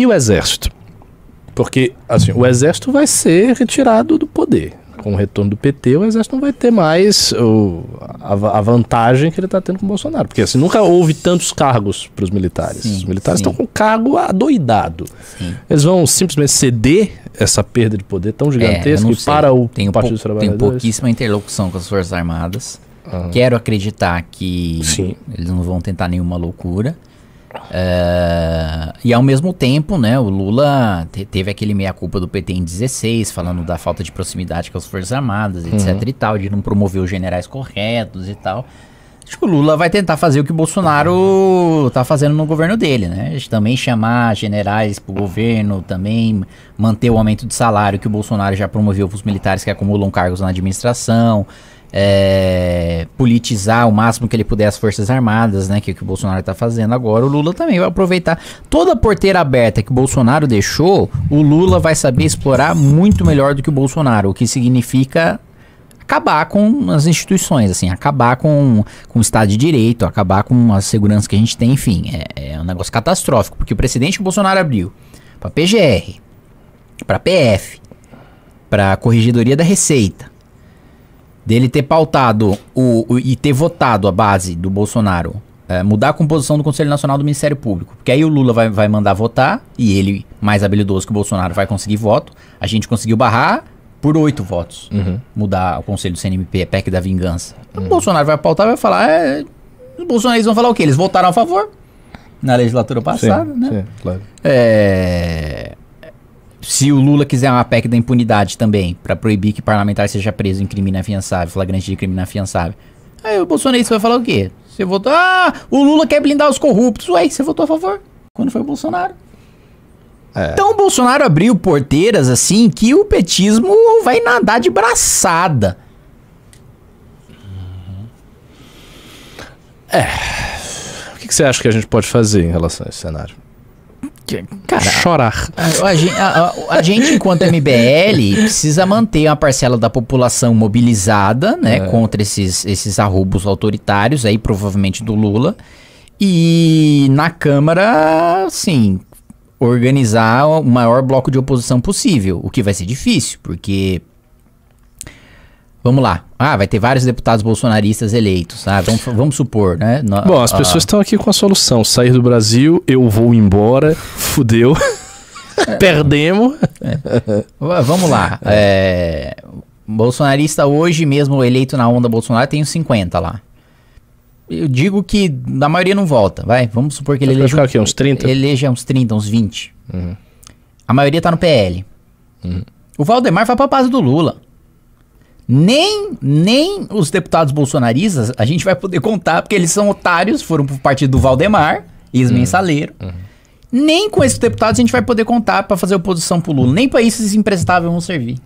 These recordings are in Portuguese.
E o exército? Porque assim, o exército vai ser retirado do poder. Com o retorno do PT, o exército não vai ter mais o, a, a, vantagem que ele está tendo com o Bolsonaro. Porque assim, nunca houve tantos cargos para os militares. Sim, os militares estão com cargo adoidado. Sim. Eles vão simplesmente ceder essa perda de poder tão gigantesca é, para o tenho Partido dos Trabalhadores. Tem pouquíssima interlocução com as Forças Armadas. Uhum. Quero acreditar que eles não vão tentar nenhuma loucura. Uh, e ao mesmo tempo, né, o Lula te teve aquele meia-culpa do PT em 16, falando da falta de proximidade com as Forças Armadas, uhum. etc e tal, de não promover os generais corretos e tal. Acho que o Lula vai tentar fazer o que o Bolsonaro está fazendo no governo dele, né? Também chamar generais pro governo, também manter o aumento de salário que o Bolsonaro já promoveu para os militares que acumulam cargos na administração, é, politizar o máximo que ele puder as Forças Armadas, né? Que, é que o Bolsonaro tá fazendo agora. O Lula também vai aproveitar toda a porteira aberta que o Bolsonaro deixou. O Lula vai saber explorar muito melhor do que o Bolsonaro, o que significa acabar com as instituições, assim, acabar com, com o Estado de Direito, acabar com a segurança que a gente tem, enfim, é, é um negócio catastrófico, porque o presidente que o Bolsonaro abriu para PGR, para PF, para Corregedoria da Receita, dele ter pautado o, o, e ter votado a base do Bolsonaro é, mudar a composição do Conselho Nacional do Ministério Público. Porque aí o Lula vai, vai mandar votar e ele, mais habilidoso que o Bolsonaro, vai conseguir voto. A gente conseguiu barrar por oito votos uhum. mudar o Conselho do CNMP, a é PEC da Vingança. Uhum. O Bolsonaro vai pautar e vai falar. É, os bolsonaristas vão falar o quê? Eles votaram a favor na legislatura passada, sim, né? Sim, claro. É se o Lula quiser uma PEC da impunidade também, para proibir que parlamentar seja preso em crime inafiançável, flagrante de crime inafiançável. Aí o bolsonarista vai falar o quê? Você votou. Ah, o Lula quer blindar os corruptos. Ué, você votou a favor? Quando foi o Bolsonaro? É. Então o Bolsonaro abriu porteiras assim que o petismo vai nadar de braçada. Uhum. É. O que você acha que a gente pode fazer em relação a esse cenário? Cara, é. chorar. A, a, a, a, gente, enquanto MBL, precisa manter uma parcela da população mobilizada, né, é. contra esses, esses arrobos autoritários aí, provavelmente do Lula. E na Câmara, sim, organizar o maior bloco de oposição possível, o que vai ser difícil, porque Vamos lá. Ah, vai ter vários deputados bolsonaristas eleitos. Ah, vamos, vamos supor, né? No, Bom, as ah, pessoas estão aqui com a solução. Sair do Brasil, eu vou embora, fudeu. Perdemos. É. Vamos lá. É. é, bolsonarista hoje mesmo eleito na onda Bolsonaro tem uns 50 lá. Eu digo que na maioria não volta, vai. Vamos supor que ele eleja um, aqui, uns 30. eleja uns 30, uns 20. Uhum. A maioria tá no PL. Uhum. O Valdemar vai pra base do Lula nem, nem os deputados bolsonaristas a gente vai poder contar, porque eles são otários, foram pro partido do Valdemar, ex-mensaleiro. Uhum. uhum. Nem com esses deputados a gente vai poder contar para fazer oposição pro Lula. Nem para isso esses imprestáveis vão servir.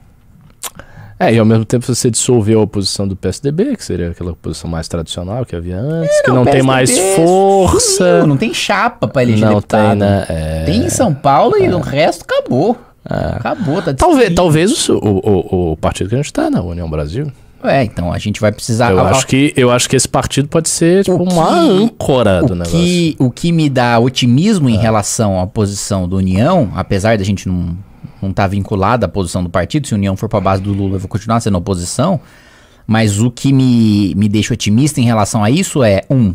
É, e ao mesmo tempo você dissolveu a oposição do PSDB, que seria aquela oposição mais tradicional que havia antes, é, não, que não tem mais é força. Sumiu, não tem chapa para eleger não deputado. Tem, né? É... tem em São Paulo é. e o resto acabou. É. Acabou, tá talvez, talvez o, o, o, partido que a gente está na né? União Brasil. É, então a gente vai precisar. Eu, acho que, eu acho que esse partido pode ser tipo, que, uma âncora do negócio. Que, o que me dá otimismo em é. relação à posição do União, apesar da gente não não estar tá à posição do partido, se a União for para a base do Lula, eu vou continuar sendo oposição. Mas o que me, me deixa otimista em relação a isso é: um, uh,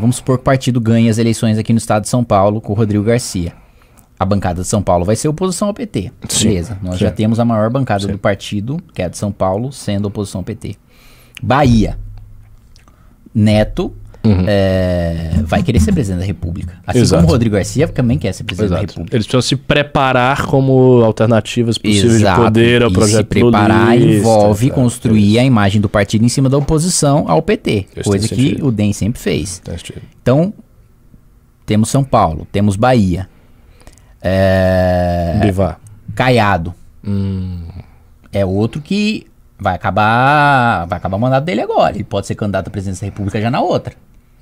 vamos supor que o partido ganhe as eleições aqui no estado de São Paulo com o Rodrigo Garcia a bancada de São Paulo vai ser oposição ao PT. Sim, Beleza. Nós sim. já temos a maior bancada sim. do partido, que é a de São Paulo, sendo oposição ao PT. Bahia. Neto uhum. é, vai querer ser presidente da República. Assim Exato. como o Rodrigo Garcia também quer ser presidente Exato. da República. Eles precisam se preparar como alternativas possíveis Exato. de poder ao e projeto Se preparar lista, envolve tá, construir a imagem do partido em cima da oposição ao PT, Isso coisa que sentido. o DEM sempre fez. Então, temos São Paulo, temos Bahia. É... Bivar. Caiado. Hum. É outro que vai acabar. Vai acabar o mandato dele agora. Ele pode ser candidato à presidência da República já na outra.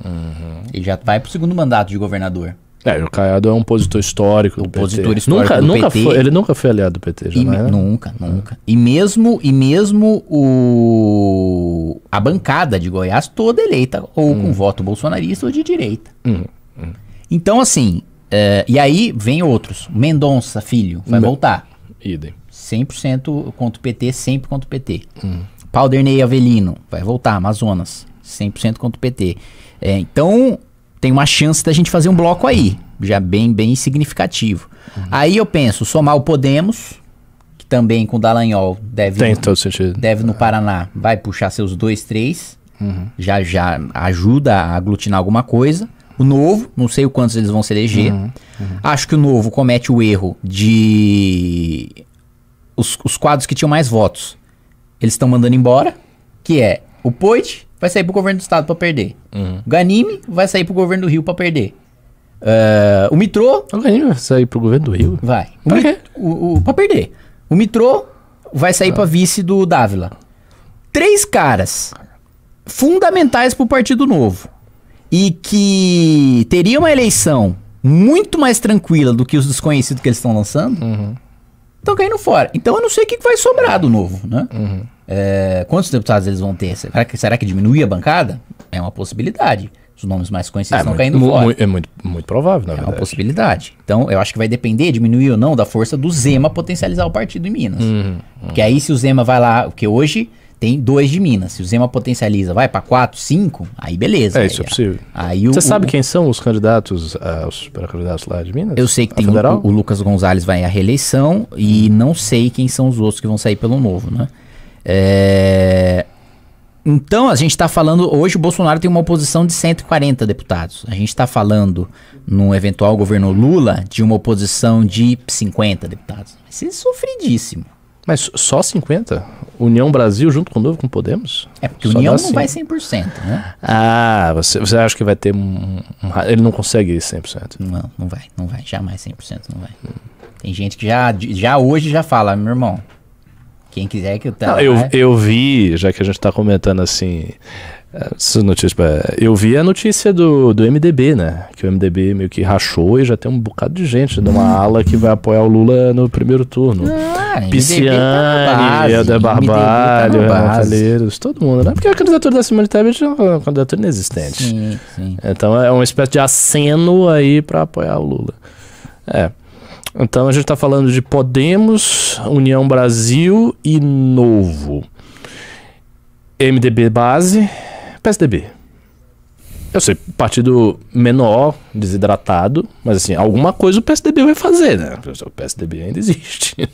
Uhum. Ele já vai pro segundo mandato de governador. É, o Caiado é um opositor histórico do opositor Histórico nunca, do nunca PT. Foi, ele nunca foi aliado do PT, já, e, né? Nunca, nunca. E mesmo, e mesmo o, a bancada de Goiás toda eleita, ou hum. com voto bolsonarista ou de direita. Hum. Hum. Então, assim, eh, e aí vem outros. Mendonça, filho, vai Me... voltar. Idem. 100% contra o PT, sempre contra o PT. Hum. Palderney Avelino, vai voltar, Amazonas, 100% contra o PT. É, eh, então, tem uma chance da gente fazer um bloco aí, já bem, bem significativo. Uhum. Aí eu penso, somar o Podemos, que também com o Dallagnol deve, tem todo sentido. deve no Paraná, vai puxar seus dois, três, uhum. já, já ajuda a aglutinar alguma coisa o novo, não sei o quantos eles vão se eleger. Uhum, uhum. Acho que o novo comete o erro de os, os quadros que tinham mais votos. Eles estão mandando embora, que é o Poit vai sair pro governo do estado para perder. Uhum. O Ganime vai sair pro governo do Rio para perder. Uh, o Mitrô. O Ganime vai sair pro governo do Rio? Vai. O pra, quê? O, o, pra perder. O Mitrô vai sair ah. para vice do Dávila. Três caras fundamentais pro Partido Novo e que teria uma eleição muito mais tranquila do que os desconhecidos que eles estão lançando, uhum. estão caindo fora. Então eu não sei o que vai sobrar do novo, né? Uhum. É, quantos deputados eles vão ter? Será que, será que diminuir a bancada? É uma possibilidade. Os nomes mais conhecidos é, estão caindo fora. É muito, muito provável, na é verdade. É uma possibilidade. Então, eu acho que vai depender, diminuir ou não, da força do Zema potencializar o partido em Minas. Uhum, Porque aí, se o Zema vai lá, porque hoje tem dois de Minas. Se o Zema potencializa, vai para quatro, cinco, aí beleza. É, aí, isso é possível. Aí Você o, sabe quem são os candidatos, uh, os candidatos lá de Minas? Eu sei que tem o, o, Lucas Gonzalez vai à reeleição e não sei quem são os outros que vão sair pelo novo, né? É... Então, a gente está falando. Hoje, o Bolsonaro tem uma oposição de 140 deputados. A gente está falando, num eventual governo Lula, de uma oposição de 50 deputados. Vai ser sofridíssimo. Mas só 50? União Brasil junto com o Novo com Podemos? É, porque só União não vai 100%, né? Ah, você, você acha que vai ter um, um Ele não consegue 100%. Não, não vai, não vai. Jamais 100% não vai. Hum. Tem gente que já, já hoje já fala, meu irmão, quem quiser que eu... Tá, não, eu, eu vi, já que a gente está comentando assim... Essas notícias, tipo, é, eu vi a notícia do, do MDB, né? Que o MDB meio que rachou e já tem um bocado de gente de uma ala que vai apoiar o Lula no primeiro turno. Ah, tá Pisciani, Helder tá Barbalho, tá todo mundo, né? Porque a candidatura da Simone Tebet é uma candidatura inexistente. Sim, sim. Então é uma espécie de aceno aí para apoiar o Lula. É. Então a gente está falando de Podemos, União Brasil e Novo. MDB base, PSDB. Eu sei, partido menor, desidratado, mas assim, alguma coisa o PSDB vai fazer, né? O PSDB ainda existe.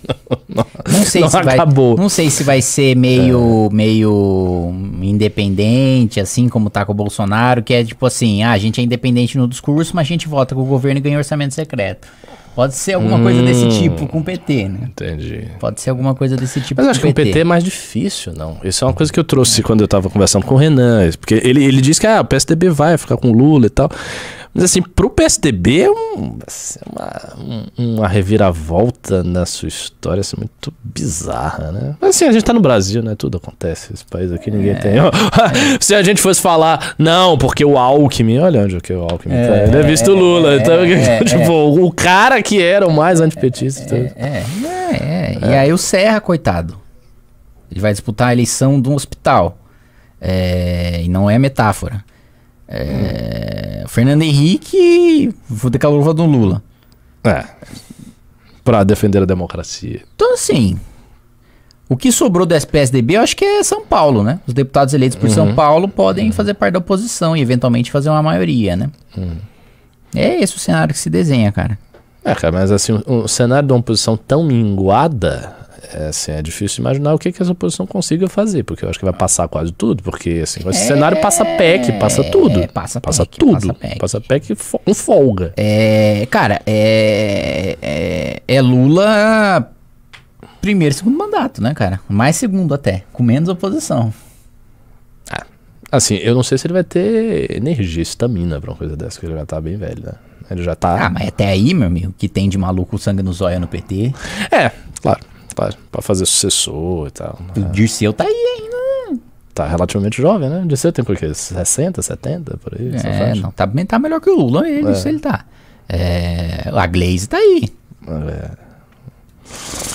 Não, não, sei não se acabou. Vai, não sei se vai ser meio, é. meio independente, assim como tá com o Bolsonaro, que é tipo assim, ah, a gente é independente no discurso, mas a gente vota com o governo e ganha orçamento secreto. Pode ser alguma hum, coisa desse hum. tipo com o PT, né? Entendi. Pode ser alguma coisa desse tipo Mas acho que o PT é mais difícil, não. Isso é uma coisa que eu trouxe é. quando eu tava conversando com o Renan. Porque ele, ele disse que ah, o PSDB vai ficar com o Lula e tal. Mas assim, pro PSDB é um, assim, uma, um, uma reviravolta na sua história assim, muito bizarra, né? Mas assim, a gente tá no Brasil, né? Tudo acontece. Esse país aqui ninguém é. tem. Se a gente fosse falar, não, porque o Alckmin, olha onde é que o Alckmin tá. é, tá. Ele é visto é, Lula. É, então, é, tipo, o cara que era o mais antipetista. Então... É, é, é, E aí o Serra, coitado. Ele vai disputar a eleição de um hospital. e não é metáfora. É, Fernando Henrique vou declarou a do Lula. É. Pra defender a democracia. Então, assim. O que sobrou do PSDB, eu acho que é São Paulo, né? Os deputados eleitos por uhum. São Paulo podem uhum. fazer parte da oposição e eventualmente fazer uma maioria, né? Uhum. É esse o cenário que se desenha, cara. É, cara, mas assim, o um cenário de uma oposição tão minguada é, assim, é difícil imaginar o que, que essa oposição consiga fazer, porque eu acho que vai passar quase tudo, porque assim, esse é, cenário passa PEC, passa tudo. É, passa, passa PEC, tudo. Passa PEC. Passa com folga. É, cara, é, é, é Lula primeiro e segundo mandato, né, cara? Mais segundo até, com menos oposição. Ah, assim, eu não sei se ele vai ter energia, estamina pra uma coisa dessa, que ele já tá bem velho, né? Ele já tá. Ah, mas até aí, meu amigo, que tem de maluco sangue no zóio no PT. É, claro para, fazer sucessor e tal. O né? Dirceu tá aí ainda. Né? Tá relativamente jovem, né? O Dirceu tem por quê? 60, 70, por aí? É, não, tá, bem, tá melhor que o Lula, ele, é. ele tá. É, a Glaze tá aí. É.